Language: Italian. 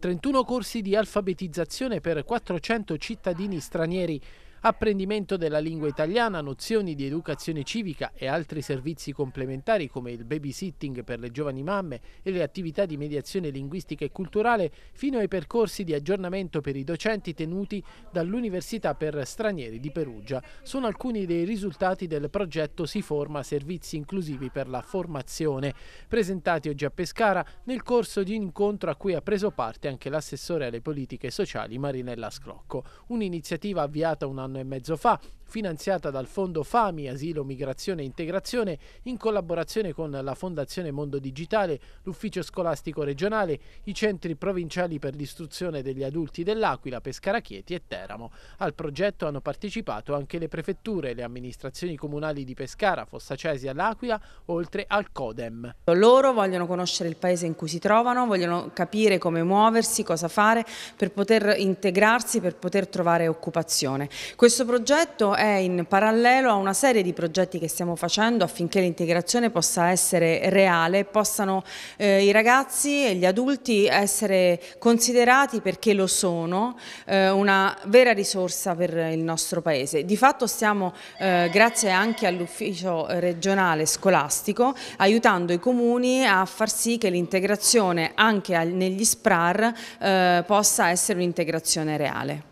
31 corsi di alfabetizzazione per 400 cittadini stranieri apprendimento della lingua italiana, nozioni di educazione civica e altri servizi complementari come il babysitting per le giovani mamme e le attività di mediazione linguistica e culturale, fino ai percorsi di aggiornamento per i docenti tenuti dall'Università per Stranieri di Perugia. Sono alcuni dei risultati del progetto Si Forma Servizi Inclusivi per la Formazione, presentati oggi a Pescara nel corso di un incontro a cui ha preso parte anche l'assessore alle politiche sociali Marinella Scrocco, un'iniziativa avviata un anno anno e mezzo fa, finanziata dal Fondo FAMI, Asilo, Migrazione e Integrazione, in collaborazione con la Fondazione Mondo Digitale, l'Ufficio Scolastico Regionale, i Centri Provinciali per l'Istruzione degli Adulti dell'Aquila, Pescara Chieti e Teramo. Al progetto hanno partecipato anche le prefetture, e le amministrazioni comunali di Pescara, Fossacesi e L'Aquila, oltre al CODEM. Loro vogliono conoscere il paese in cui si trovano, vogliono capire come muoversi, cosa fare per poter integrarsi, per poter trovare occupazione. Questo progetto è in parallelo a una serie di progetti che stiamo facendo affinché l'integrazione possa essere reale, possano eh, i ragazzi e gli adulti essere considerati perché lo sono, eh, una vera risorsa per il nostro Paese. Di fatto stiamo, eh, grazie anche all'ufficio regionale scolastico, aiutando i comuni a far sì che l'integrazione anche negli SPRAR eh, possa essere un'integrazione reale.